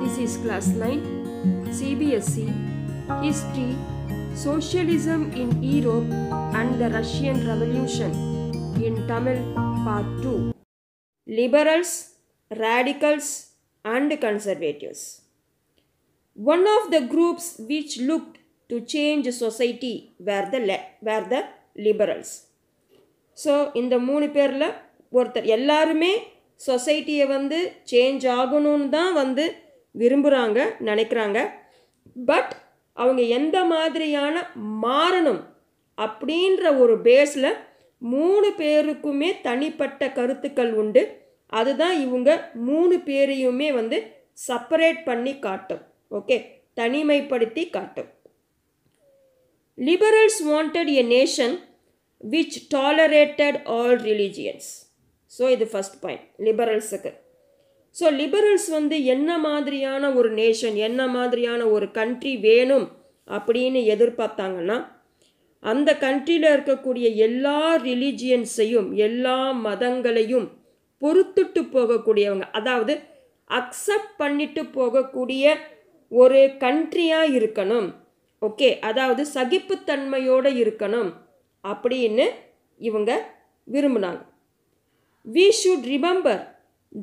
This is class 9 CBSE History Socialism in Europe and the Russian Revolution in Tamil Part 2 Liberals, Radicals and Conservatives One of the groups which looked to change society were the, were the liberals. So in the பேரில் ஒருத்தர் எல்லாருமே சொசைட்டியை வந்து change ஆகணும்னு தான் வந்து விரும்புகிறாங்க நினைக்கிறாங்க but அவங்க எந்த மாதிரியான மாறணும் அப்படின்ற ஒரு பேஸில் மூணு பேருக்குமே தனிப்பட்ட கருத்துக்கள் உண்டு அதுதான் இவங்க மூணு பேரையுமே வந்து செப்பரேட் பண்ணி காட்டும் ஓகே தனிமைப்படுத்தி காட்டும் liberals wanted a nation which tolerated all religions so இது ஃபஸ்ட் பாயிண்ட் லிபரல்ஸுக்கு ஸோ லிபரல்ஸ் வந்து என்ன மாதிரியான ஒரு நேஷன் என்ன மாதிரியான ஒரு கண்ட்ரி வேணும் அப்படின்னு எதிர்பார்த்தாங்கன்னா அந்த கண்ட்ரியில் இருக்கக்கூடிய எல்லா ரிலீஜியன்ஸையும் எல்லா மதங்களையும் பொறுத்துட்டு போகக்கூடியவங்க அதாவது அக்செப்ட் பண்ணிட்டு போகக்கூடிய ஒரு கண்ட்ரியாக இருக்கணும் ஓகே அதாவது சகிப்புத்தன்மையோடு இருக்கணும் அப்படின்னு இவங்க விரும்பினாங்க we should remember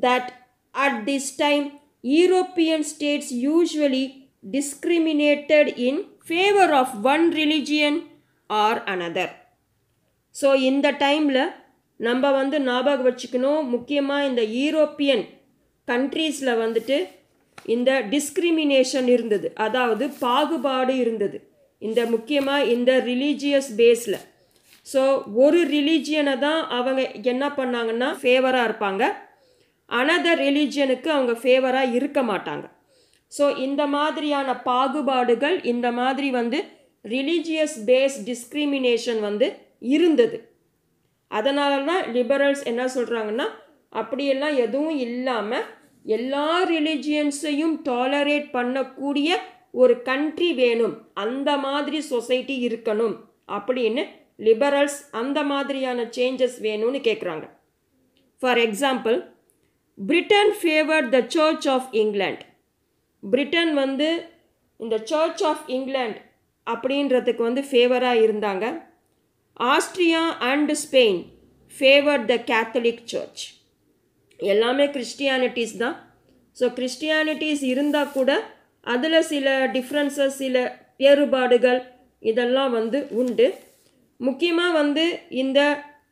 that At this time, European states usually discriminated in favor of one religion or another. So இந்த டைமில் நம்ம வந்து ஞாபகம் வச்சுக்கணும் முக்கியமாக இந்த யூரோப்பியன் கண்ட்ரீஸில் வந்துட்டு இந்த டிஸ்கிரிமினேஷன் இருந்தது அதாவது பாகுபாடு இருந்தது இந்த முக்கியமாக இந்த ரிலீஜியஸ் பேஸில் ஸோ ஒரு ரிலீஜியனை தான் அவங்க என்ன பண்ணாங்கன்னா ஃபேவராக இருப்பாங்க அனதர் ரிலீஜியனுக்கு அவங்க ஃபேவராக இருக்க மாட்டாங்க ஸோ இந்த மாதிரியான பாகுபாடுகள் இந்த மாதிரி வந்து ரிலீஜியஸ் பேஸ் டிஸ்கிரிமினேஷன் வந்து இருந்தது அதனால தான் லிபரல்ஸ் என்ன சொல்கிறாங்கன்னா அப்படியெல்லாம் எதுவும் இல்லாமல் எல்லா ரிலிஜியன்ஸையும் டாலரேட் பண்ணக்கூடிய ஒரு கண்ட்ரி வேணும் அந்த மாதிரி சொசைட்டி இருக்கணும் அப்படின்னு லிபரல்ஸ் அந்த மாதிரியான சேஞ்சஸ் வேணும்னு கேட்குறாங்க for example Britain favour the Church of England Britain வந்து இந்த சர்ச் ஆஃப் இங்கிலாண்ட் அப்படின்றதுக்கு வந்து ஃபேவராக இருந்தாங்க Austria and Spain favour the Catholic Church எல்லாமே கிறிஸ்டியானிட்டிஸ் தான் ஸோ கிறிஸ்டியானிட்டிஸ் இருந்தால் கூட அதில் சில டிஃப்ரென்சஸ் சில வேறுபாடுகள் இதெல்லாம் வந்து உண்டு முக்கியமாக வந்து இந்த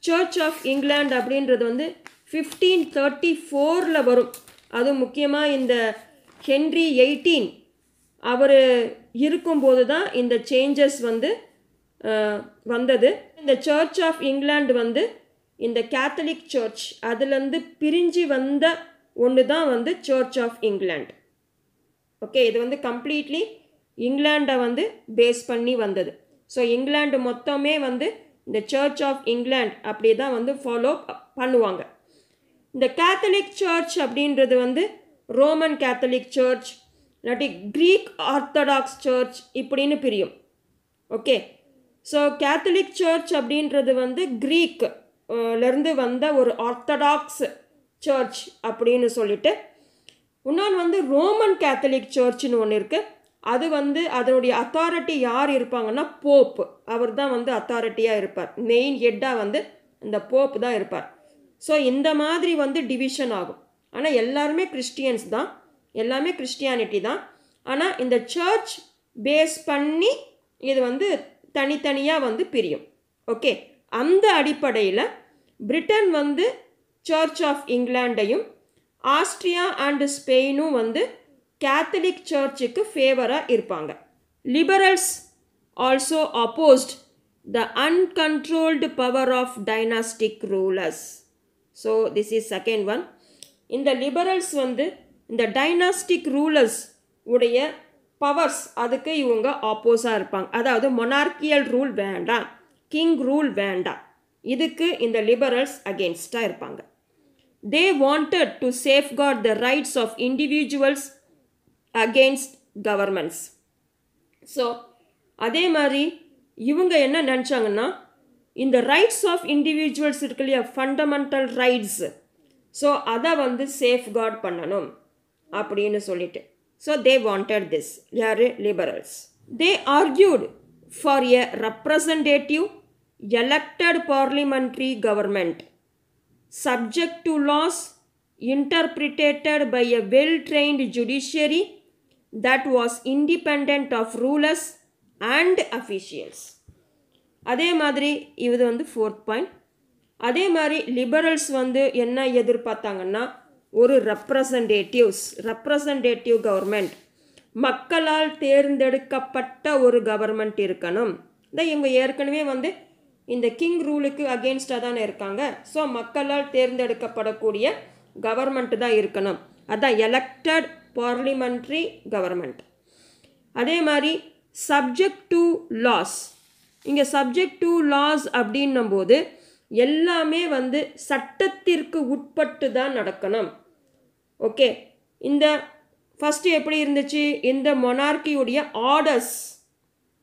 சர்ச் ஆஃப் இங்கிலாண்ட் அப்படின்றது வந்து ஃபிஃப்டீன் தேர்ட்டி ஃபோரில் வரும் அது முக்கியமாக இந்த ஹென்ரி எயிட்டீன் அவர் இருக்கும்போது தான் இந்த சேஞ்சஸ் வந்து வந்தது இந்த சர்ச் ஆஃப் இங்கிலாந்து வந்து இந்த கேத்தலிக் சர்ச் அதுலேருந்து பிரிஞ்சு வந்த ஒன்று தான் வந்து சர்ச் ஆஃப் இங்கிலாந்து ஓகே இது வந்து கம்ப்ளீட்லி இங்கிலாண்டை வந்து பேஸ் பண்ணி வந்தது ஸோ இங்கிலாண்டு மொத்தமே வந்து இந்த சர்ச் ஆஃப் இங்கிலாந்து அப்படி தான் வந்து ஃபாலோ பண்ணுவாங்க இந்த கேத்தலிக் சர்ச் அப்படின்றது வந்து ரோமன் கேத்தலிக் சர்ச் இல்லாட்டி க்ரீக் ஆர்த்தடாக்ஸ் சர்ச் இப்படின்னு பிரியும் ஓகே ஸோ கேத்தலிக் சர்ச் அப்படின்றது வந்து க்ரீக் லேருந்து வந்த ஒரு ஆர்த்தடாக்ஸ் சர்ச் அப்படின்னு சொல்லிட்டு இன்னொன்று வந்து ரோமன் கேத்தலிக் சர்ச்னு ஒன்று இருக்குது அது வந்து அதனுடைய அத்தாரிட்டி யார் இருப்பாங்கன்னா போப்பு அவர் தான் வந்து அத்தாரிட்டியாக இருப்பார் மெயின் ஹெட்டாக வந்து இந்த போப் தான் இருப்பார் ஸோ இந்த மாதிரி வந்து டிவிஷன் ஆகும் ஆனால் எல்லாருமே கிறிஸ்டியன்ஸ் தான் எல்லாமே கிறிஸ்டியானிட்டி தான் ஆனால் இந்த சர்ச் பேஸ் பண்ணி இது வந்து தனித்தனியாக வந்து பிரியும் ஓகே அந்த அடிப்படையில் பிரிட்டன் வந்து சர்ச் ஆஃப் இங்கிலாண்டையும் ஆஸ்ட்ரியா அண்டு ஸ்பெயினும் வந்து கேத்தலிக் சர்ச்சுக்கு ஃபேவராக இருப்பாங்க liberals also opposed the uncontrolled power of dynastic rulers so this is second one இந்த லிபரல்ஸ் வந்து இந்த டைனாஸ்டிக் ரூலர்ஸ் உடைய பவர்ஸ் அதுக்கு இவங்க ஆப்போஸாக இருப்பாங்க அதாவது மொனார்கியல் ரூல் வேண்டாம் கிங் ரூல் வேண்டாம் இதுக்கு இந்த லிபரல்ஸ் அகேன்ஸ்டாக இருப்பாங்க they wanted to safeguard the rights of individuals against governments so அதே மாதிரி இவங்க என்ன நினச்சாங்கன்னா இந்த ரைட்ஸ் ஆஃப் இண்டிவிஜுவல்ஸ் இருக்கு இல்லையா ஃபண்டமெண்டல் ரைட்ஸ் ஸோ அதை வந்து சேஃப்கார்ட் பண்ணணும் அப்படின்னு சொல்லிட்டு ஸோ தே வாண்டட் திஸ் யார் liberals they argued for a representative elected parliamentary government subject to laws interpreted by a well trained judiciary that was independent of rulers and officials. அதே மாதிரி இது வந்து ஃபோர்த் பாயிண்ட் அதே மாதிரி liberals வந்து என்ன எதிர்பார்த்தாங்கன்னா ஒரு ரெப்ரசன்டேட்டிவ்ஸ் ரெப்ரசன்டேட்டிவ் கவர்மெண்ட் மக்களால் தேர்ந்தெடுக்கப்பட்ட ஒரு கவர்மெண்ட் இருக்கணும் இந்த இவங்க ஏற்கனவே வந்து இந்த கிங் ரூலுக்கு அகேன்ஸ்டாக தானே இருக்காங்க ஸோ மக்களால் தேர்ந்தெடுக்கப்படக்கூடிய கவர்மெண்ட்டு தான் இருக்கணும் அதுதான் எலெக்டட் பார்லிமெண்ட்ரி கவர்மெண்ட் அதே மாதிரி சப்ஜெக்ட் டு லாஸ் இங்கே சப்ஜெக்ட் டு லாஸ் அப்படின்னும் போது எல்லாமே வந்து சட்டத்திற்கு உட்பட்டு தான் நடக்கணும் ஓகே இந்த ஃபஸ்ட்டு எப்படி இருந்துச்சு இந்த மொனார்கியுடைய ஆர்டர்ஸ்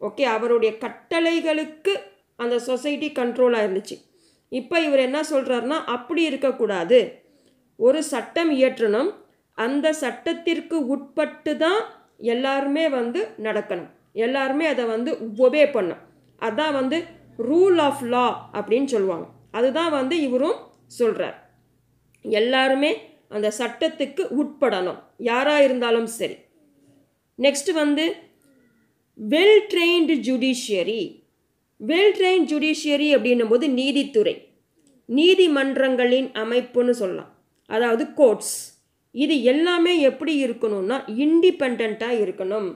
ஓகே அவருடைய கட்டளைகளுக்கு அந்த சொசைட்டி கண்ட்ரோலாக இருந்துச்சு இப்போ இவர் என்ன சொல்கிறாருன்னா அப்படி இருக்கக்கூடாது ஒரு சட்டம் இயற்றணும் அந்த சட்டத்திற்கு உட்பட்டு தான் எல்லாருமே வந்து நடக்கணும் எல்லாருமே அதை வந்து ஒபே பண்ணும் அதான் வந்து ரூல் ஆஃப் லா அப்படின்னு சொல்லுவாங்க அதுதான் வந்து இவரும் சொல்கிறார் எல்லாருமே அந்த சட்டத்துக்கு உட்படணும் யாராக இருந்தாலும் சரி நெக்ஸ்ட் வந்து well trained judiciary well train judiciary அப்படின்னும் போது நீதித்துறை நீதிமன்றங்களின் அமைப்புன்னு சொல்லலாம் அதாவது கோர்ட்ஸ் இது எல்லாமே எப்படி இருக்கணும்னா இண்டிபெண்ட்டாக இருக்கணும்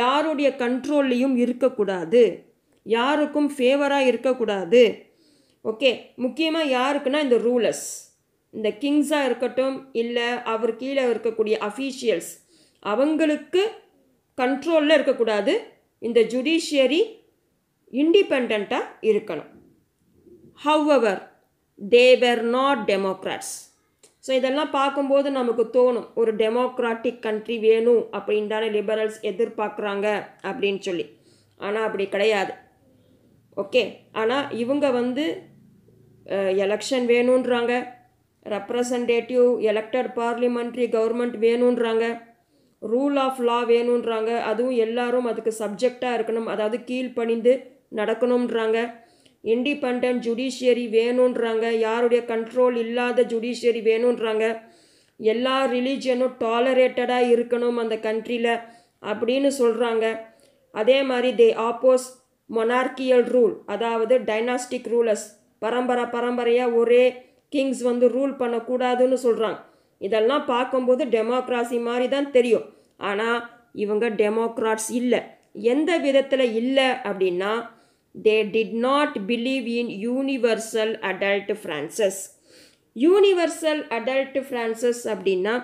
யாருடைய கண்ட்ரோல்லையும் இருக்கக்கூடாது யாருக்கும் ஃபேவராக இருக்கக்கூடாது ஓகே முக்கியமாக யாருக்குன்னா இந்த ரூலர்ஸ் இந்த கிங்ஸாக இருக்கட்டும் இல்லை அவர் கீழே இருக்கக்கூடிய அஃபீஷியல்ஸ் அவங்களுக்கு கண்ட்ரோலில் இருக்கக்கூடாது இந்த ஜுடிஷியரி இண்டிபெண்ட்டாக இருக்கணும் however they not democrats so இதெல்லாம் பார்க்கும்போது நமக்கு தோணும் ஒரு டெமோக்ராட்டிக் கண்ட்ரி வேணும் தானே லிபரல்ஸ் எதிர்பார்க்குறாங்க அப்படின்னு சொல்லி ஆனால் அப்படி கிடையாது ஓகே ஆனால் இவங்க வந்து எலெக்ஷன் வேணுன்றாங்க ரெப்ரசன்டேட்டிவ் எலெக்டட் பார்லிமெண்ட்ரி கவர்மெண்ட் வேணுன்றாங்க ரூல் ஆஃப் லா வேணுன்றாங்க அதுவும் எல்லாரும் அதுக்கு சப்ஜெக்டாக இருக்கணும் அதாவது கீழ் பணிந்து நடக்கணுன்றாங்க இண்டிபெண்ட் ஜுடிஷியரி வேணுன்றாங்க யாருடைய கண்ட்ரோல் இல்லாத ஜுடிஷியரி வேணுன்றாங்க எல்லா ரிலீஜியனும் டாலரேட்டடாக இருக்கணும் அந்த கண்ட்ரியில் அப்படின்னு சொல்கிறாங்க அதே மாதிரி தே ஆப்போஸ் மொனார்கியல் ரூல் அதாவது டைனாஸ்டிக் ரூலர்ஸ் பரம்பரை பரம்பரையாக ஒரே கிங்ஸ் வந்து ரூல் பண்ணக்கூடாதுன்னு சொல்கிறாங்க இதெல்லாம் பார்க்கும்போது டெமோக்ராசி மாதிரி தான் தெரியும் ஆனால் இவங்க டெமோக்ராட்ஸ் இல்லை எந்த விதத்தில் இல்லை அப்படின்னா they did not believe in universal adult franchise universal adult franchise அப்படின்னா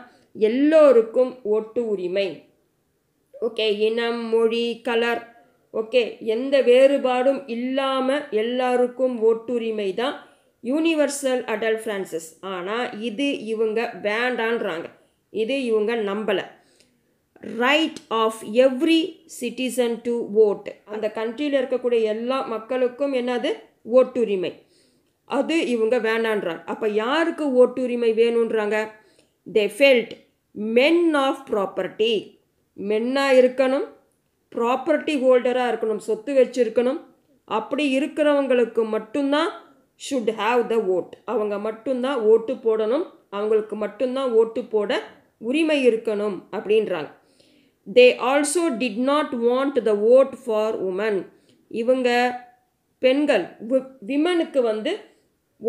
எல்லோருக்கும் ஒட்டு உரிமை ஓகே இனம் மொழி கலர் ஓகே எந்த வேறுபாடும் இல்லாமல் எல்லாருக்கும் ஓட்டுரிமை தான் யூனிவர்சல் அடல் ஃப்ரான்சிஸ் ஆனால் இது இவங்க வேண்டான்றாங்க இது இவங்க நம்பலை right of every citizen to vote அந்த கண்ட்ரியில் இருக்கக்கூடிய எல்லா மக்களுக்கும் என்னது ஓட்டுரிமை அது இவங்க வேணான்றாங்க அப்போ யாருக்கு ஓட்டுரிமை வேணுன்றாங்க they felt men of property மென்னாக இருக்கணும் ப்ராப்பர்ட்டி ஹோல்டராக இருக்கணும் சொத்து வச்சுருக்கணும் அப்படி இருக்கிறவங்களுக்கு மட்டும்தான் ஷுட் ஹாவ் த ஓட் அவங்க மட்டும்தான் ஓட்டு போடணும் அவங்களுக்கு மட்டும்தான் ஓட்டு போட உரிமை இருக்கணும் அப்படின்றாங்க they also did not want the vote for women இவங்க பெண்கள் விமனுக்கு வந்து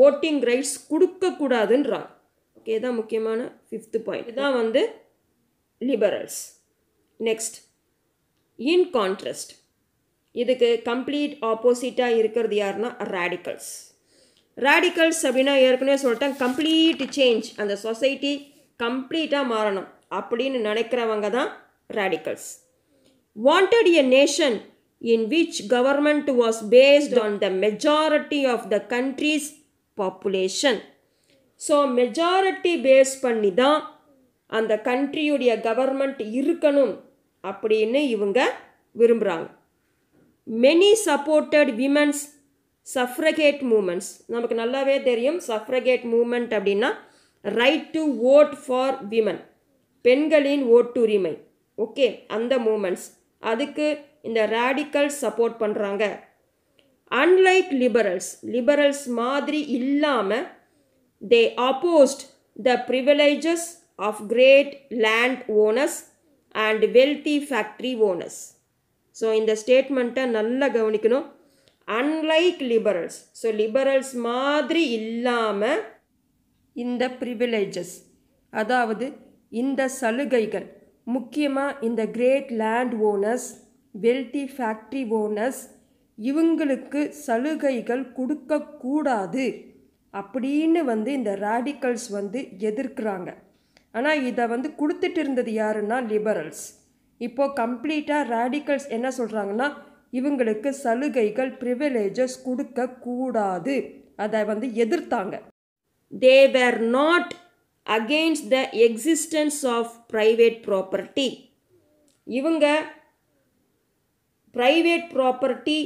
ஓட்டிங் ரைட்ஸ் கொடுக்கக்கூடாதுன்றாங்க ஓகே தான் முக்கியமான ஃபிஃப்த்து பாயிண்ட் இதுதான் வந்து லிபரல்ஸ் நெக்ஸ்ட் இன் கான்ட்ரஸ்ட் இதுக்கு கம்ப்ளீட் ஆப்போசிட்டாக இருக்கிறது யாருன்னா ரேடிக்கல்ஸ் ரேடிக்கல்ஸ் அப்படின்னா ஏற்கனவே சொல்லிட்டேன் கம்ப்ளீட் சேஞ்ச் அந்த சொசைட்டி கம்ப்ளீட்டாக மாறணும் அப்படின்னு நினைக்கிறவங்க தான் radicals wanted a nation in which government was based on the majority of the country's population so majority base பண்ணி தான் அந்த கண்ட்ரியுடைய கவர்மெண்ட் இருக்கணும் அப்படின்னு இவங்க விரும்புகிறாங்க many supported women's suffragette movements நமக்கு நல்லாவே தெரியும் சஃப்ரகேட் மூமெண்ட் அப்படின்னா right to vote for women பெண்களின் ஓட்டுரிமை ஓகே அந்த மூமெண்ட்ஸ் அதுக்கு இந்த ரேடிக்கல் சப்போர்ட் பண்ணுறாங்க அன்லைக் லிபரல்ஸ் லிபரல்ஸ் மாதிரி இல்லாமல் they opposed the privileges of great land owners and wealthy factory owners so இந்த ஸ்டேட்மெண்ட்டை நல்லா கவனிக்கணும் அன்லைக் லிபரல்ஸ் ஸோ லிபரல்ஸ் மாதிரி இல்லாமல் இந்த ப்ரிவிலேஜஸ் அதாவது இந்த சலுகைகள் முக்கியமாக இந்த great land owners wealthy factory owners இவங்களுக்கு சலுகைகள் கொடுக்கக்கூடாது அப்படின்னு வந்து இந்த ராடிக்கல்ஸ் வந்து எதிர்க்கிறாங்க ஆனால் இதை வந்து கொடுத்துட்டு இருந்தது யாருன்னா லிபரல்ஸ் இப்போது கம்ப்ளீட்டாக ரேடிக்கல்ஸ் என்ன சொல்கிறாங்கன்னா இவங்களுக்கு சலுகைகள் ப்ரிவிலேஜஸ் கொடுக்கக்கூடாது அதை வந்து எதிர்த்தாங்க they were not against the existence of private property இவங்க ப்ரைவேட் ப்ராப்பர்ட்டி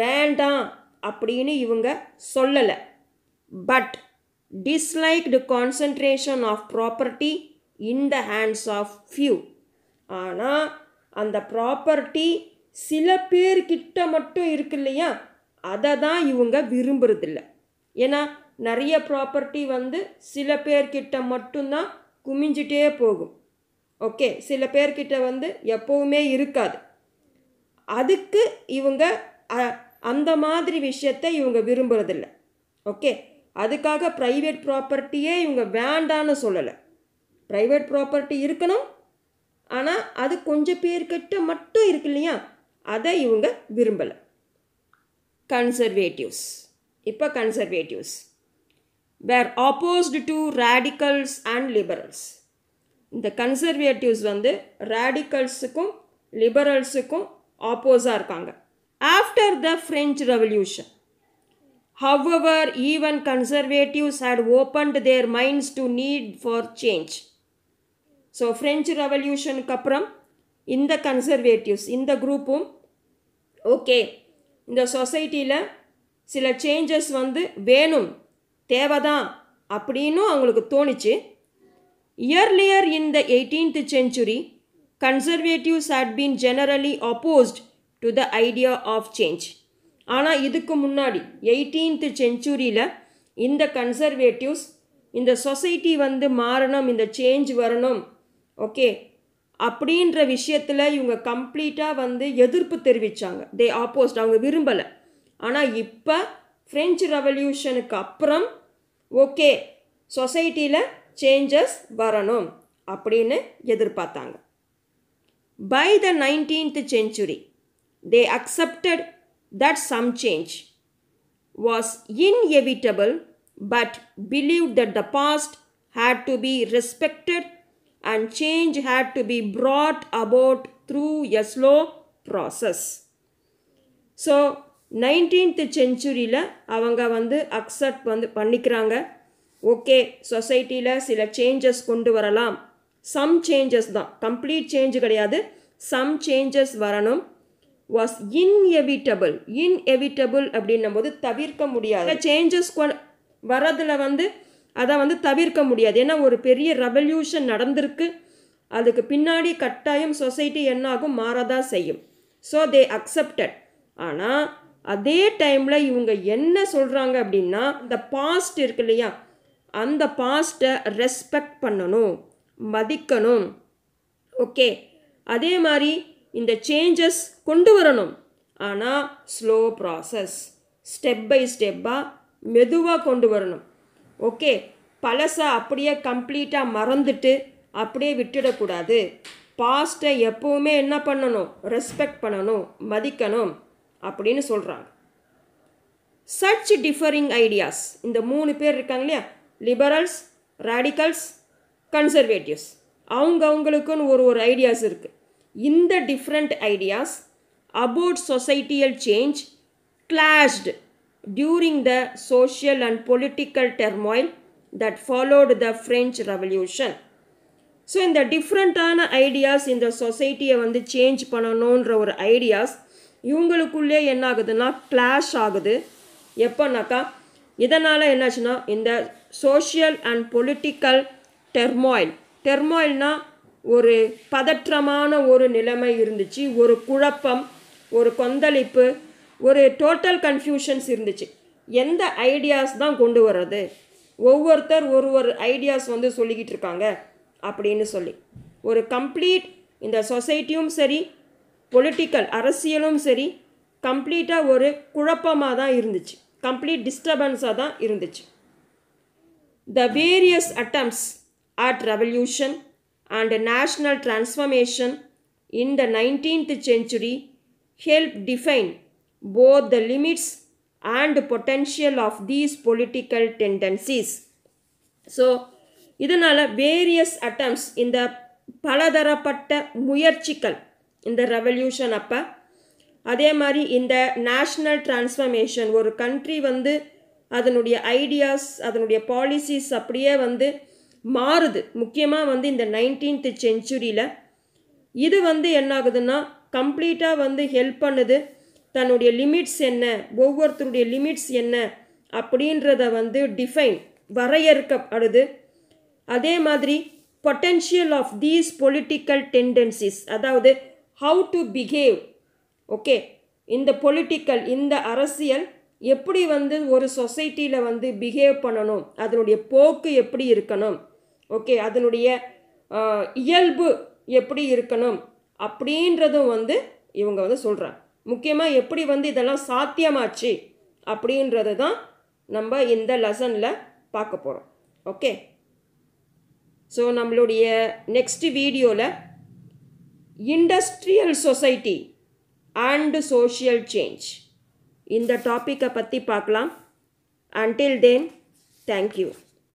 வேண்டாம் அப்படின்னு இவங்க சொல்லலை but disliked concentration of property in the hands of few ஆனால் அந்த ப்ராப்பர்ட்டி சில பேர்கிட்ட மட்டும் இருக்கு இல்லையா அதை தான் இவங்க விரும்புறதில்ல ஏன்னா நிறைய ப்ராப்பர்ட்டி வந்து சில பேர்கிட்ட மட்டும்தான் குமிஞ்சிட்டே போகும் ஓகே சில பேர்கிட்ட வந்து எப்போவுமே இருக்காது அதுக்கு இவங்க அந்த மாதிரி விஷயத்தை இவங்க விரும்புகிறதில்ல ஓகே அதுக்காக ப்ரைவேட் ப்ராப்பர்ட்டியே இவங்க வேண்டான்னு சொல்லலை ப்ரைவேட் ப்ராப்பர்ட்டி இருக்கணும் ஆனால் அது கொஞ்சம் பேர்கிட்ட மட்டும் இருக்கு இல்லையா அதை இவங்க விரும்பலை கன்சர்வேட்டிவ்ஸ் இப்போ conservatives were opposed to radicals and liberals இந்த கன்சர்வேட்டிவ்ஸ் வந்து ரேடிக்கல்ஸுக்கும் லிபரல்ஸுக்கும் ஆப்போஸாக இருக்காங்க after the French revolution however even conservatives had opened their minds to need for change so French ரெவல்யூஷனுக்கு அப்புறம் இந்த கன்சர்வேட்டிவ்ஸ் இந்த குரூப்பும் ஓகே இந்த சொசைட்டியில் சில சேஞ்சஸ் வந்து வேணும் தேவைதான் அப்படின்னு அவங்களுக்கு தோணுச்சு earlier in the eighteenth century conservatives had been generally opposed to the idea of change ஆனால் இதுக்கு முன்னாடி எயிட்டீன்த் செஞ்சுரியில் இந்த கன்சர்வேட்டிவ்ஸ் இந்த சொசைட்டி வந்து மாறணும் இந்த சேஞ்ச் வரணும் ஓகே அப்படின்ற விஷயத்தில் இவங்க கம்ப்ளீட்டாக வந்து எதிர்ப்பு தெரிவித்தாங்க தே ஆப்போஸ்ட் அவங்க விரும்பலை ஆனால் இப்போ ஃப்ரெஞ்சு ரெவல்யூஷனுக்கு அப்புறம் ஓகே சொசைட்டியில் சேஞ்சஸ் வரணும் அப்படின்னு எதிர்பார்த்தாங்க by the nineteenth century they accepted that some change was inevitable but believe that the past had to be respected and change had to be brought about through a slow process. So nineteenth செஞ்சுரியில் அவங்க வந்து accept வந்து பண்ணிக்கிறாங்க okay சொசைட்டியில் சில changes கொண்டு வரலாம் some changes தான் கம்ப்ளீட் சேஞ்ச் கிடையாது சம் சேஞ்சஸ் வரணும் வாஸ் இன்எவிட்டபிள் இன்எவிட்டபிள் அப்படின்னும் போது தவிர்க்க முடியாது சேஞ்சஸ் கொ வரதில் வந்து அதை வந்து தவிர்க்க முடியாது ஏன்னா ஒரு பெரிய ரெவல்யூஷன் நடந்திருக்கு அதுக்கு பின்னாடி கட்டாயம் சொசைட்டி என்னாகும் மாறதான் செய்யும் ஸோ தே அக்செப்டட் ஆனால் அதே டைமில் இவங்க என்ன சொல்கிறாங்க அப்படின்னா இந்த பாஸ்ட் இருக்கு இல்லையா அந்த பாஸ்ட்டை ரெஸ்பெக்ட் பண்ணணும் மதிக்கணும் ஓகே அதே மாதிரி இந்த சேஞ்சஸ் கொண்டு வரணும் ஆனால் ஸ்லோ ப்ராசஸ் ஸ்டெப் பை ஸ்டெப்பாக மெதுவாக கொண்டு வரணும் ஓகே பழசை அப்படியே கம்ப்ளீட்டாக மறந்துட்டு அப்படியே விட்டுடக்கூடாது பாஸ்ட்டை எப்போவுமே என்ன பண்ணணும் ரெஸ்பெக்ட் பண்ணணும் மதிக்கணும் அப்படின்னு சொல்கிறாங்க சர்ச் டிஃபரிங் ஐடியாஸ் இந்த மூணு பேர் இருக்காங்க இல்லையா லிபரல்ஸ் ரேடிக்கல்ஸ் கன்சர்வேட்டிவ்ஸ் அவங்கவுங்களுக்குன்னு ஒரு ஒரு ஐடியாஸ் இருக்குது இந்த different ideas about societal change clashed during the social and political turmoil that followed the French revolution so இந்த டிஃப்ரெண்ட்டான ஐடியாஸ் இந்த சொசைட்டியை வந்து சேஞ்ச் பண்ணணுன்ற ஒரு ஐடியாஸ் இவங்களுக்குள்ளே என்ன ஆகுதுன்னா கிளாஷ் ஆகுது எப்போனாக்கா இதனால் என்னாச்சுன்னா இந்த சோஷியல் அண்ட் பொலிட்டிக்கல் டெர்மாயில் டெர்மாயில்னா ஒரு பதற்றமான ஒரு நிலைமை இருந்துச்சு ஒரு குழப்பம் ஒரு கொந்தளிப்பு ஒரு டோட்டல் கன்ஃபியூஷன்ஸ் இருந்துச்சு எந்த ஐடியாஸ் தான் கொண்டு வர்றது ஒவ்வொருத்தர் ஒரு ஒரு ஐடியாஸ் வந்து சொல்லிக்கிட்டு இருக்காங்க அப்படின்னு சொல்லி ஒரு கம்ப்ளீட் இந்த சொசைட்டியும் சரி பொலிட்டிக்கல் அரசியலும் சரி கம்ப்ளீட்டாக ஒரு குழப்பமாக தான் இருந்துச்சு கம்ப்ளீட் டிஸ்டர்பன்ஸாக தான் இருந்துச்சு the various attempts at revolution and national transformation in the nineteenth century help define both the limits and potential of these political tendencies. So இதனால் வேரியஸ் அட்டம்ஸ் இந்த பலதரப்பட்ட முயற்சிகள் இந்த ரெவல்யூஷன் அப்போ அதே மாதிரி இந்த நேஷ்னல் டிரான்ஸ்ஃபர்மேஷன் ஒரு கண்ட்ரி வந்து அதனுடைய ஐடியாஸ் அதனுடைய பாலிசிஸ் அப்படியே வந்து மாறுது முக்கியமாக வந்து இந்த நைன்டீன்த் செஞ்சுரியில் இது வந்து என்ன ஆகுதுன்னா கம்ப்ளீட்டாக வந்து ஹெல்ப் பண்ணுது தன்னுடைய லிமிட்ஸ் என்ன ஒவ்வொருத்தருடைய லிமிட்ஸ் என்ன அப்படின்றத வந்து டிஃபைன் வரையறுக்கப்படுது அதே மாதிரி potential of these political tendencies அதாவது ஹவு டு பிஹேவ் ஓகே இந்த பொலிட்டிக்கல் இந்த அரசியல் எப்படி வந்து ஒரு சொசைட்டியில் வந்து பிஹேவ் பண்ணணும் அதனுடைய போக்கு எப்படி இருக்கணும் ஓகே அதனுடைய இயல்பு எப்படி இருக்கணும் அப்படின்றதும் வந்து இவங்க வந்து சொல்கிறாங்க முக்கியமாக எப்படி வந்து இதெல்லாம் சாத்தியமாச்சு அப்படின்றது தான் நம்ம இந்த லெசனில் பார்க்க போகிறோம் ஓகே ஸோ நம்மளுடைய நெக்ஸ்ட் வீடியோவில் industrial society and social change இந்த டாப்பிக்கை பற்றி பார்க்கலாம் அண்டில் தென் தேங்க்யூ